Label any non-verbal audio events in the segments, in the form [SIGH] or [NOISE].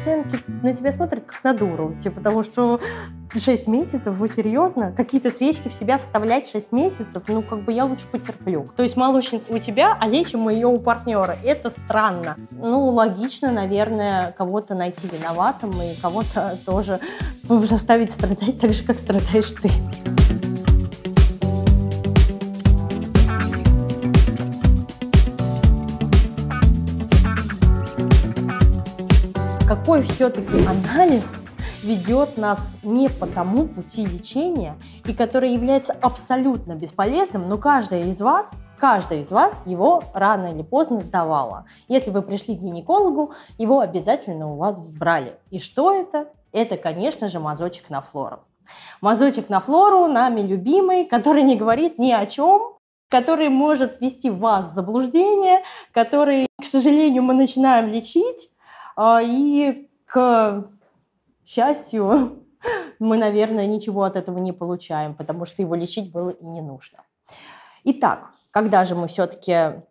пациентки на тебя смотрят как на дуру, типа того, что 6 месяцев, вы серьезно? Какие-то свечки в себя вставлять 6 месяцев? Ну, как бы я лучше потерплю. То есть молочница у тебя, а лечим мы ее у партнера. Это странно. Ну, логично, наверное, кого-то найти виноватым и кого-то тоже заставить страдать так же, как страдаешь ты. какой все-таки анализ ведет нас не по тому пути лечения и который является абсолютно бесполезным, но каждая из вас каждая из вас его рано или поздно сдавала. Если вы пришли к гинекологу, его обязательно у вас взбрали. И что это? Это, конечно же, мазочек на флору. Мазочек на флору, нами любимый, который не говорит ни о чем, который может ввести вас в заблуждение, который, к сожалению, мы начинаем лечить, а, и к счастью, [LAUGHS] мы, наверное, ничего от этого не получаем, потому что его лечить было и не нужно. Итак, когда же мы все-таки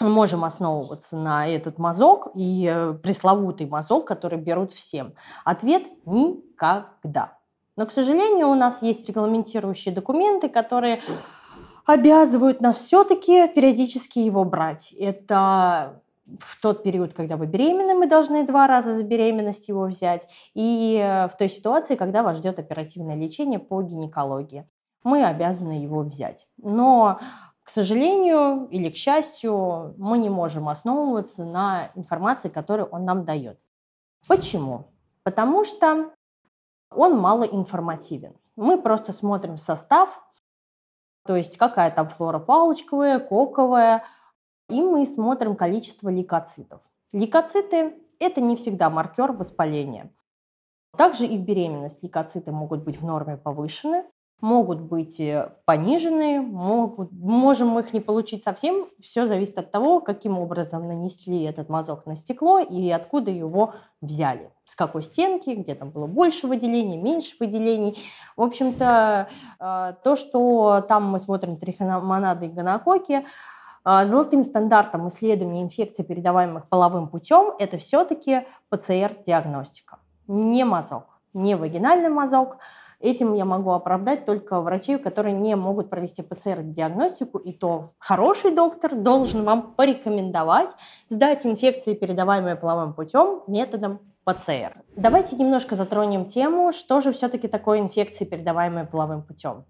можем основываться на этот мазок и э, пресловутый мазок, который берут всем? Ответ – никогда. Но, к сожалению, у нас есть регламентирующие документы, которые обязывают нас все-таки периодически его брать. Это в тот период, когда вы беременны, мы должны два раза за беременность его взять, и э, в той ситуации, когда вас ждет оперативное лечение по гинекологии, мы обязаны его взять. Но, к сожалению или к счастью, мы не можем основываться на информации, которую он нам дает. Почему? Потому что он мало информативен. Мы просто смотрим состав, то есть какая там флора палочковая, коковая, и мы смотрим количество лейкоцитов. Лейкоциты – это не всегда маркер воспаления. Также и в беременность лейкоциты могут быть в норме повышены, могут быть э, понижены, могут, можем мы их не получить совсем. Все зависит от того, каким образом нанесли этот мазок на стекло и откуда его взяли. С какой стенки, где там было больше выделений, меньше выделений. В общем-то, э, то, что там мы смотрим трихомонады и гонококи, а, золотым стандартом исследования инфекций, передаваемых половым путем, это все-таки ПЦР-диагностика. Не мазок, не вагинальный мазок. Этим я могу оправдать только врачей, которые не могут провести ПЦР-диагностику, и то хороший доктор должен вам порекомендовать сдать инфекции, передаваемые половым путем, методом ПЦР. Давайте немножко затронем тему, что же все-таки такое инфекции, передаваемые половым путем.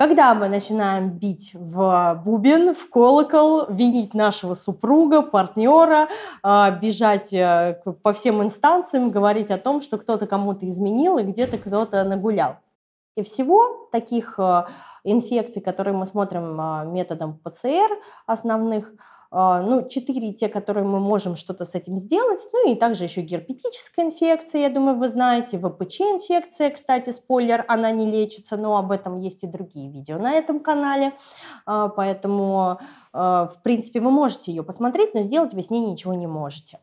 Когда мы начинаем бить в бубен, в колокол, винить нашего супруга, партнера, а, бежать э, по всем инстанциям, говорить о том, что кто-то кому-то изменил и где-то кто-то нагулял. И всего таких э, инфекций, которые мы смотрим э, методом ПЦР основных, а, ну, четыре те, которые мы можем что-то с этим сделать, ну и также еще герпетическая инфекция, я думаю, вы знаете, ВПЧ-инфекция, кстати, спойлер, она не лечится, но об этом есть и другие видео на этом канале, а, поэтому, а, в принципе, вы можете ее посмотреть, но сделать вы с ней ничего не можете.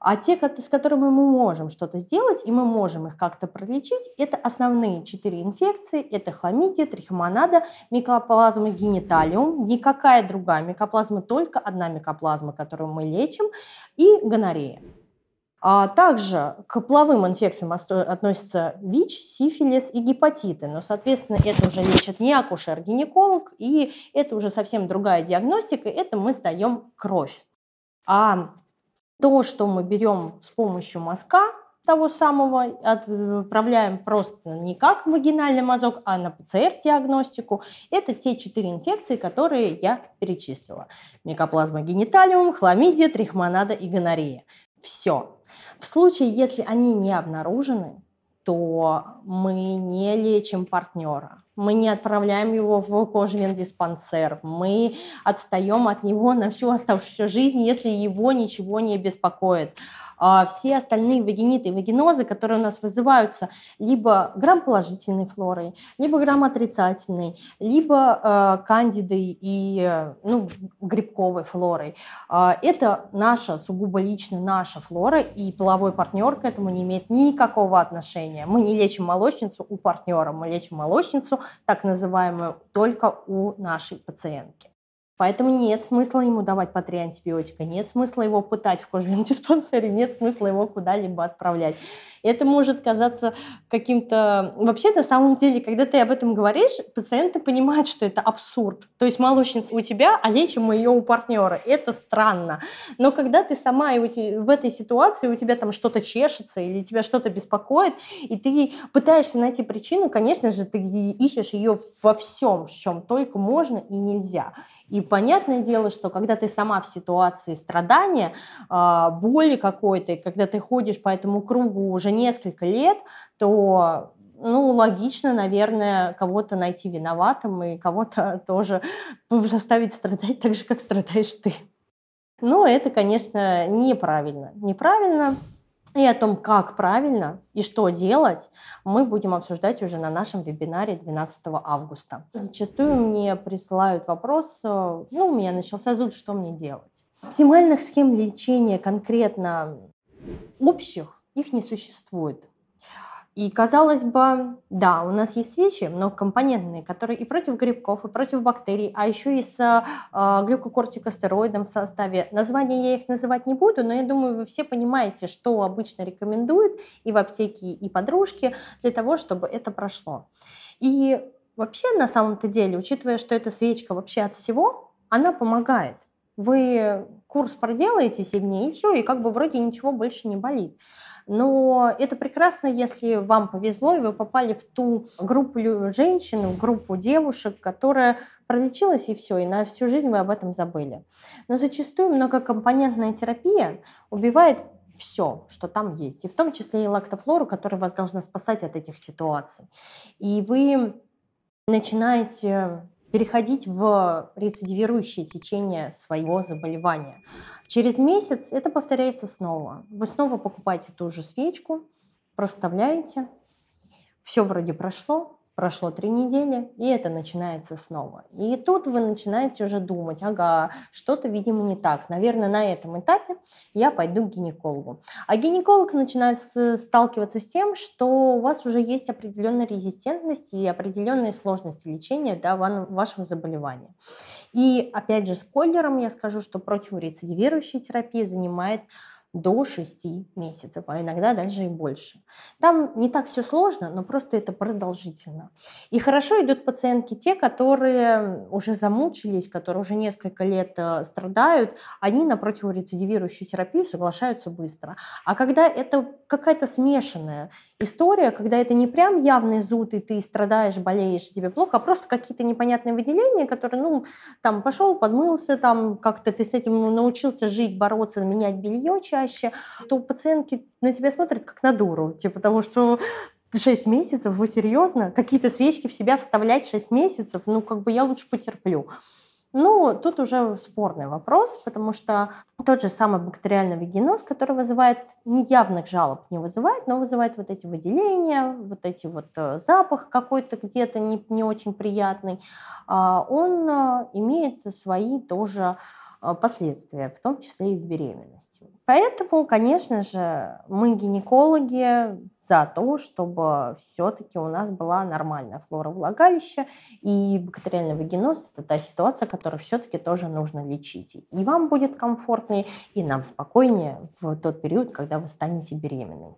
А те, с которыми мы можем что-то сделать, и мы можем их как-то пролечить, это основные четыре инфекции. Это хламидия, трихомонада, микоплазма гениталиум, никакая другая микоплазма, только одна микоплазма, которую мы лечим, и гонорея. А также к половым инфекциям относятся ВИЧ, сифилис и гепатиты. Но, соответственно, это уже лечит не акушер-гинеколог, и это уже совсем другая диагностика, это мы сдаем кровь. А то, что мы берем с помощью мазка того самого, отправляем просто не как вагинальный мазок, а на ПЦР-диагностику, это те четыре инфекции, которые я перечислила. Микоплазма гениталиум, хламидия, трихомонада и гонорея. Все. В случае, если они не обнаружены, то мы не лечим партнера, мы не отправляем его в кожвендиспансер, мы отстаем от него на всю оставшуюся жизнь, если его ничего не беспокоит. А, все остальные вагиниты и вагинозы, которые у нас вызываются либо грамположительной флорой, либо грамотрицательной, отрицательной либо э, кандидой и э, ну, грибковой флорой. А, это наша, сугубо лично наша флора, и половой партнер к этому не имеет никакого отношения. Мы не лечим молочницу у партнера, мы лечим молочницу, так называемую, только у нашей пациентки. Поэтому нет смысла ему давать по три антибиотика, нет смысла его пытать в кожевенном [LAUGHS] диспансере, нет смысла его куда-либо отправлять. Это может казаться каким-то... Вообще, на самом деле, когда ты об этом говоришь, пациенты понимают, что это абсурд. То есть молочница у тебя, а лечим мы ее у партнера. Это странно. Но когда ты сама и у тебя в этой ситуации, у тебя там что-то чешется или тебя что-то беспокоит, и ты пытаешься найти причину, конечно же, ты ищешь ее во всем, в чем только можно и нельзя. И понятное дело, что когда ты сама в ситуации страдания, а, боли какой-то, когда ты ходишь по этому кругу уже несколько лет, то ну, логично, наверное, кого-то найти виноватым и кого-то [LAUGHS] тоже заставить страдать так же, как страдаешь ты. Но это, конечно, неправильно. Неправильно, и о том, как правильно и что делать, мы будем обсуждать уже на нашем вебинаре 12 августа. Зачастую мне присылают вопрос, э, ну, у меня начался зуд, что мне делать? Оптимальных схем лечения конкретно общих их не существует. И казалось бы, да, у нас есть свечи многокомпонентные, которые и против грибков, и против бактерий, а еще и с э, глюкокортикостероидом в составе. Название я их называть не буду, но я думаю, вы все понимаете, что обычно рекомендуют и в аптеке, и подружки для того, чтобы это прошло. И вообще, на самом-то деле, учитывая, что эта свечка вообще от всего, она помогает. Вы курс проделаете 7 дней, и все, и как бы вроде ничего больше не болит. Но это прекрасно, если вам повезло, и вы попали в ту группу женщин, в группу девушек, которая пролечилась и все, и на всю жизнь вы об этом забыли. Но зачастую многокомпонентная терапия убивает все, что там есть, и в том числе и лактофлору, которая вас должна спасать от этих ситуаций. И вы начинаете переходить в рецидивирующее течение своего заболевания. Через месяц это повторяется снова. Вы снова покупаете ту же свечку, проставляете, все вроде прошло, прошло три недели, и это начинается снова. И тут вы начинаете уже думать, ага, что-то, видимо, не так. Наверное, на этом этапе я пойду к гинекологу. А гинеколог начинает сталкиваться с тем, что у вас уже есть определенная резистентность и определенные сложности лечения да, вашего заболевания. И опять же, спойлером я скажу, что противорецидивирующая терапия занимает до 6 месяцев, а иногда даже и больше. Там не так все сложно, но просто это продолжительно. И хорошо идут пациентки те, которые уже замучились, которые уже несколько лет э, страдают, они на противорецидивирующую терапию соглашаются быстро. А когда это какая-то смешанная история, когда это не прям явный зуд, и ты страдаешь, болеешь, и тебе плохо, а просто какие-то непонятные выделения, которые, ну, там, пошел, подмылся, там, как-то ты с этим ну, научился жить, бороться, менять белье, чаще, то пациентки на тебя смотрят как на дуру, типа того, что 6 месяцев, вы серьезно? Какие-то свечки в себя вставлять 6 месяцев? Ну, как бы я лучше потерплю. Ну, тут уже спорный вопрос, потому что тот же самый бактериальный вагиноз, который вызывает неявных жалоб, не вызывает, но вызывает вот эти выделения, вот эти вот э, запах какой-то где-то не, не очень приятный, а он э, имеет свои тоже а, последствия, в том числе и в беременности. Поэтому, конечно же, мы гинекологи за то, чтобы все-таки у нас была нормальная флора влагалища и бактериальный вагиноз – это та ситуация, которую все-таки тоже нужно лечить. И вам будет комфортнее, и нам спокойнее в тот период, когда вы станете беременной.